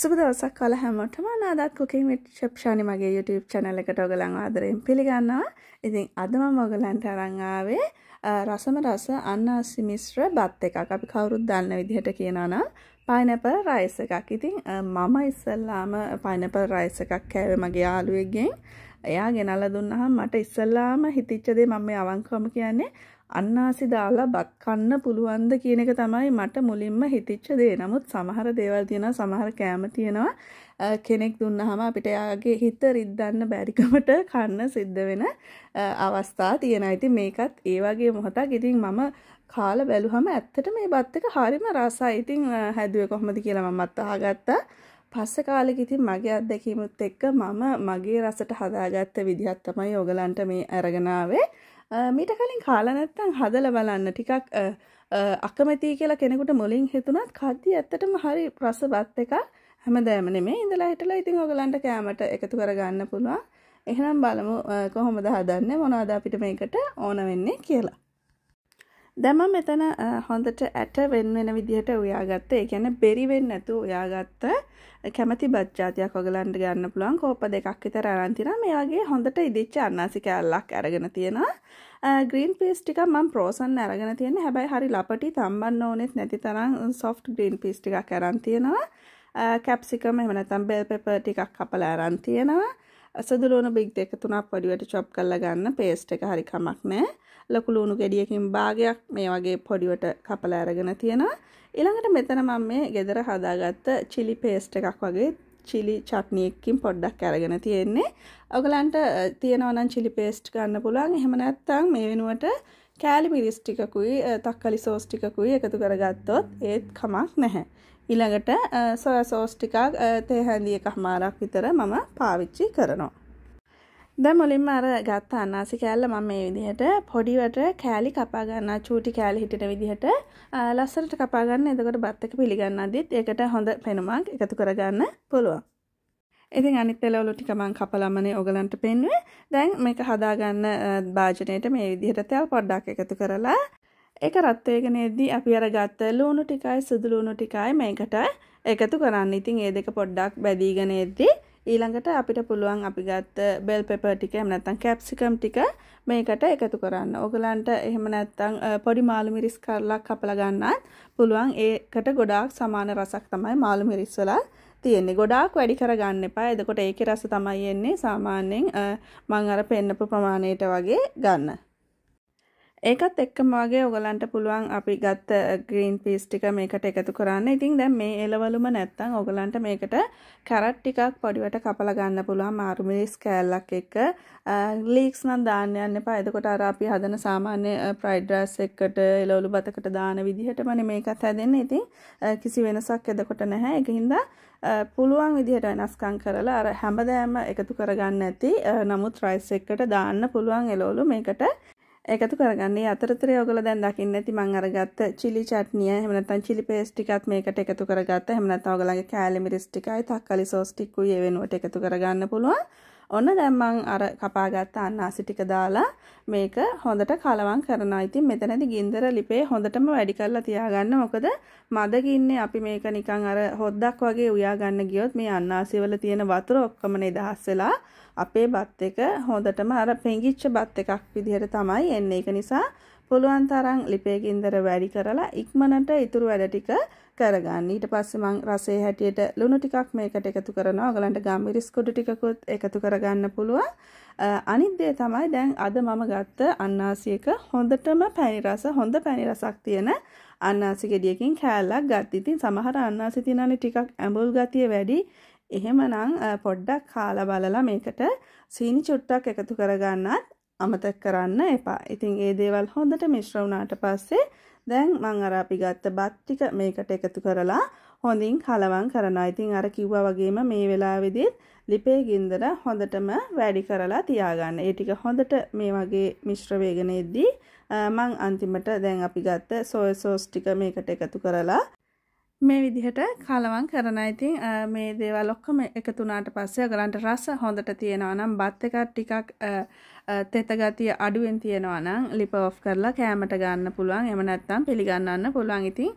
සුබ දවසක් කාල හැමෝටම අනාදත් කුකින් විත් ශිප්ෂානි මගේ YouTube channel එකට ඔයගලන්ව ආදරයෙන් පිළිගන්නවා. ඉතින් අද මම ඔයගලන්ට අරන් ආවේ රසම රස අන්නාසි මිශ්‍ර බත් එකක්. අපි කවුරුත් දන්න විදිහට කියනවා නම් pineapple rice එකක්. ඉතින් මම ඉස්සල්ලාම pineapple rice එකක් කෑවේ මගේ යාළුවෙක්ගෙන්. එයා ගෙනල්ලා දුන්නාම මට ඉස්සල්ලාම හිතිච්ච දේ මම මේ අවංකවම කියන්නේ අන්නාසි දාලා බත් කන්න පුළුවන්ද කියන එක තමයි මට මුලින්ම හිතිච්ච දේ. නමුත් සමහර දේවල් තියෙනවා සමහර කෑම තියෙනවා කෙනෙක් දුන්නාම අපිට එයාගේ හිත රිද්දන්න බැරිකමට කන්න සිද්ධ වෙන අවස්ථා තියෙනවා. ඉතින් මේකත් ඒ වගේ මොහොතක්. ඉතින් මම කාලා බැලුවම ඇත්තට මේ බත් එක හරිම රසයි. ඉතින් හැදුවේ කොහොමද කියලා මමත් අහගත්තා. පස්ස කාලෙක ඉතින් මගේ අත්දැකීමත් එක්ක මම මගේ රසට හදාගත්ත විදිහත් තමයි ඔගලන්ට මේ අරගෙනාවේ මීට කලින් කාලා නැත්තම් හදලා බලන්න ටිකක් අකමැති කියලා කෙනෙකුට මුලින් හිතුණත් කද්දි ඇත්තටම හරි රසවත් එකක් හැමදාම නෙමෙයි ඉඳලා හිටලා ඉතින් ඔයගලන්ට කැමට එකතු කරගන්න පුළුවන් එහෙනම් බලමු කොහොමද හදන්නේ මොනවද අපිට මේකට ඕන වෙන්නේ කියලා දැම මෙතන හොඳට ඇට වෙන් වෙන විදිහට උයාගත්ත එකන බෙරිවෙන් නැතු ඔයාගත්ත කැමති බච්ජාතියක් ඔගලන්ට ගන්න පුළුවන් කෝප දෙකක් විතර අරන්තින මෙයාගේ හොඳට ඉදිච්ච අන්නාසි කැල්ලක් අරගෙන තියෙනවා ග්‍රීන් පිස් ටික මම ප්‍රෝසන් අරගෙන තියෙන හැබැයි හරි ලපටි තම්බන්න ඕනෙත් නැති තරම් සොෆ්ට් ග්‍රීන් පිස් ටිකක් අරන් තියෙනවා කැප්සිකම එහෙම නැත්නම් බෙල් පෙපර් ටිකක් කපලා අරන් තියෙනවා අසදුලුවන බිග් දෙක තුනක් පොඩිවට චොප් කරලා ගන්න පේස්ට් එක හරි කමක් නැහැ. ලොකු ලුණු ගෙඩියකින් භාගයක් මේ වගේ පොඩිවට කපලා අරගෙන තියෙනවා. ඊළඟට මෙතන මම මේ ගෙදර හදාගත්ත chili paste එකක් වගේ chili chutney එකකින් පොඩ්ඩක් අරගෙන තියෙන්නේ. ඔයගලන්ට තියෙනවා නම් chili paste ගන්න පුළුවන්. එහෙම නැත්නම් මේ වෙනුවට කෑලි මිරිස් ටිකකුයි තක්කලි සෝස් ටිකකුයි එකතු කරගත්තොත් ඒත් කමක් නැහැ. ඊළඟට සොයා සෝස් ටිකක් තේ හැඳියක හමාරක් විතර මම පාවිච්චි කරනවා. දැන් මුලින්ම අර ගත්ත අනාසි කෑල්ල මම මේ විදිහට පොඩිවට කෑලි කපා ගන්නා චූටි කෑලි හිටින විදිහට ලස්සනට කපා ගන්න. එතකොට බත් එක පිළිගන්නද්දිත් ඒකට හොඳ පෙනුමක් එකතු කරගන්න පුළුවන්. ඉතින් අනිත් එළවලු ටික මං කපලමනේ ඔයගලන්ට පෙන්වුවේ. දැන් මේක හදාගන්න භාජනයේට මේ විදිහට තෙල් පොඩ්ඩක් එකතු කරලා ඒක රත් වේගනේදී අපි අරගත්ත ලුණු ටිකයි සුදු ලුණු ටිකයි මේකට එකතු කරන්න. ඉතින් මේ දෙක පොඩ්ඩක් බැදීගෙන එද්දී ඊළඟට අපිට පුළුවන් අපි ගත්ත බෙල් පෙපර් ටික එහෙම නැත්නම් කැප්සිකම් ටික මේකට එකතු කරන්න. ඔයගලන්ට එහෙම නැත්නම් පොඩි මාළු මිරිස් කරලක් කපලා ගන්නත් පුළුවන්. ඒකට ගොඩාක් සමාන රසක් තමයි මාළු මිරිස් වල තියෙන්නේ. ගොඩාක් වැඩි කරගන්න එපා. එතකොට ඒකේ රස තමයි එන්නේ සාමාන්‍යයෙන් මම අර පෙන්නපු ප්‍රමාණයට වගේ ගන්න. ඒකත් එක්කම වගේ ඔයගලන්ට පුළුවන් අපි ගත්ත ග්‍රීන් පීස් ටික මේකට එකතු කරන්න. ඉතින් දැන් මේ එළවලුම නැත්තම් ඔයගලන්ට මේකට කැරට් ටිකක් පොඩිවට කපලා ගන්න පුළුවන් මාරු මිරිස් කෑල්ලක් එක්ක. ලීක්ස් නම් දාන්න යන්න එපා. එතකොට අර අපි හදන සාමාන්‍ය ෆ්‍රයිඩ් රයිස් එකට එළවලු බතකට දාන විදිහටමනේ මේකත් හැදෙන්නේ. ඉතින් කිසි වෙනසක් එතකොට නැහැ. ඒකින්ද පුළුවන් විදිහට වෙනස්කම් කරලා අර හැමදාම එකතු කරගන්න ඇති. නමුත් රයිස් එකට දාන්න පුළුවන් එළවලු මේකට එකතු කරගන්නේ අතරතරේ ඔයගොල්ලෝ දැන් දකින්න ඇති මම අරගත්ත chili chutney එහෙම නැත්නම් chili paste ටිකත් මේකට එකතු කරගත්ත. එහෙම නැත්නම් ඔයගොල්ලන්ගේ කෑලි මිරිස් ටිකයි තක්කාලි සෝස් ටිකුයි ඒ වෙනුවට එකතු කරගන්න පුළුවන්. ඔන්න දැන් මම අර කපාගත්ත අන්නාසි ටික දාලා මේක හොඳට කලවම් කරනවා. ඉතින් මෙතනදී ගින්දර ලිපේ හොඳටම වැඩි කරලා තියාගන්න. මොකද මද ගින්නේ අපි මේක නිකන් අර හොද්දක් වගේ උයා ගන්න ගියොත් මේ අන්නාසි වල තියෙන වතුර ඔක්කොම නිදහස් වෙලා අපේ බත් එක හොඳටම අර පෙඟිච්ච බත් එකක් විදිහට තමයි එන්නේ. ඒක නිසා පුළුවන් තරම් ලිපේ ගින්දර වැඩි කරලා ඉක්මනට ඉතුරු වැඩ ටික කරගන්න. ඊට පස්සේ මම රසයේ හැටියට ලුණු ටිකක් මේකට එකතු කරනවා. ඔයගලන්ට ගම්මිරිස් කුඩු ටිකකුත් එකතු කරගන්න පුළුවන්. අනිත් දේ තමයි දැන් අද මම ගත්ත අන්නාසියක හොඳටම පැණි රස හොඳ පැණි රසක් තියෙන අන්නාසි ගෙඩියකින් කෑල්ලක් ගත්ත. ඉතින් සමහර අන්නාසි තියෙනනේ ටිකක් ඇඹුල් ගතිය වැඩි. එහෙමනම් පොඩ්ඩක් කාලා බලලා මේකට සීනි චුට්ටක් එකතු කරගන්නත් අමතක කරන්න එපා. ඉතින් ඒ දේවල් හොඳට මිශ්‍ර වුණාට පස්සේ දැන් මං අර අපි ගත්ත බත් ටික මේකට එකතු කරලා හොඳින් කලවම් කරනවා. ඉතින් අර කිව්වා වගේම මේ වෙලාවේදීත් ලිපේ ගින්දර හොඳටම වැඩි කරලා තියාගන්න. ඒ ටික හොඳට මේ වගේ මිශ්‍ර වේගනේදී මං අන්තිමට දැන් අපි ගත්ත සෝය සෝස් ටික මේකට එකතු කරලා මේ විදිහට කලවම් කරන ඉතින් මේ දේවල් ඔක්කොම එකතු වුණාට පස්සේ ඔයගලන්ට රස හොඳට තියෙනවා නම් බත් එකක් ටිකක් තෙත ගතිය අඩුවෙන් තියෙනවා නම් ලිප ඔෆ් කරලා කෑමට ගන්න පුළුවන් එහෙම නැත්නම් පිළිගන්නන්න පුළුවන් ඉතින්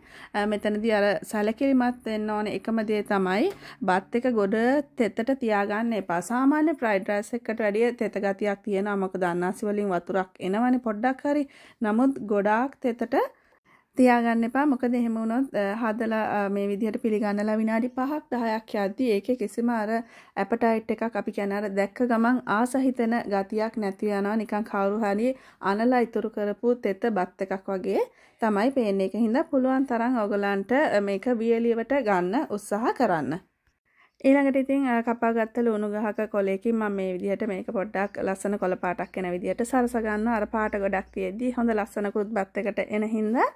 මෙතනදී අර සැලකිලිමත් වෙන්න ඕනේ එකම දේ තමයි බත් එක ගොඩ තෙතට තියාගන්න එපා සාමාන්‍ය ෆ්‍රයිඩ් රයිස් එකකට වැඩිය තෙත ගතියක් තියෙනවා මොකද අනාසි වලින් වතුරක් එනවනේ පොඩ්ඩක් හරි නමුත් ගොඩාක් තෙතට තියාගන්න එපා මොකද එහෙම වුණොත් හදලා මේ විදිහට පිළිගන්නලා විනාඩි 5ක් 10ක් යද්දී ඒකේ කිසිම අර ඇපටයිට් එකක් අපි කියන අර දැක්ක ගමන් ආසහිතන ගතියක් නැති යනවා නිකන් කවුරු හරි අනලා ඉතුරු කරපු තෙත බත් එකක් වගේ තමයි පේන්නේ ඒකින්ද පුළුවන් තරම් ඔයගලන්ට මේක වියලියවට ගන්න උත්සාහ කරන්න ඊළඟට ඉතින් කපාගත්ත ලුණු ගහක කොලයකින් මම මේ විදිහට මේක පොඩ්ඩක් ලස්සන කොළ පාටක් එන විදිහට සරස ගන්න අර පාට ගොඩක් තියෙද්දි හොඳ ලස්සනකුත් බත් එකට එන හින්දා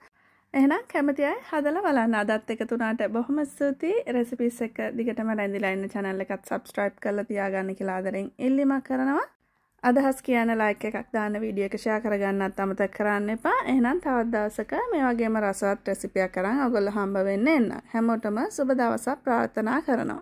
එහෙනම් කැමති අය හදලා බලන්න අදත් එකතු වුණාට බොහොම ස්තුතියි රෙසිපිස් එක දිගටම රැඳිලා ඉන්න channel එකත් subscribe කරලා තියාගන්න කියලා ආදරෙන් ඉල්ලීමක් කරනවා අදහස් කියන ලයික් එකක් දාන්න වීඩියෝ එක ෂෙයා කරගන්නත් අමතක කරන්න එපා එහෙනම් තවත් දවසක මේ වගේම රසවත් රෙසිපියක් කරන් ඔයගොල්ලෝ හම්බ වෙන්න එන්න හැමෝටම සුබ දවසක් ප්‍රාර්ථනා කරනවා